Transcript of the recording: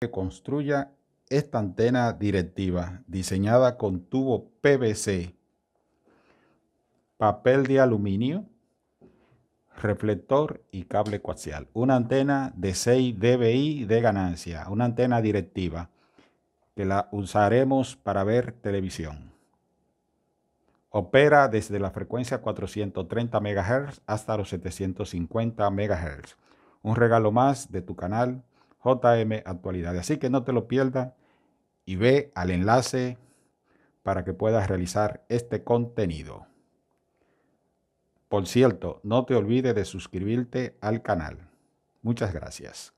que construya esta antena directiva diseñada con tubo PVC, papel de aluminio, reflector y cable coaxial. Una antena de 6 dBi de ganancia, una antena directiva que la usaremos para ver televisión. Opera desde la frecuencia 430 MHz hasta los 750 MHz. Un regalo más de tu canal JM Actualidad. Así que no te lo pierdas y ve al enlace para que puedas realizar este contenido. Por cierto, no te olvides de suscribirte al canal. Muchas gracias.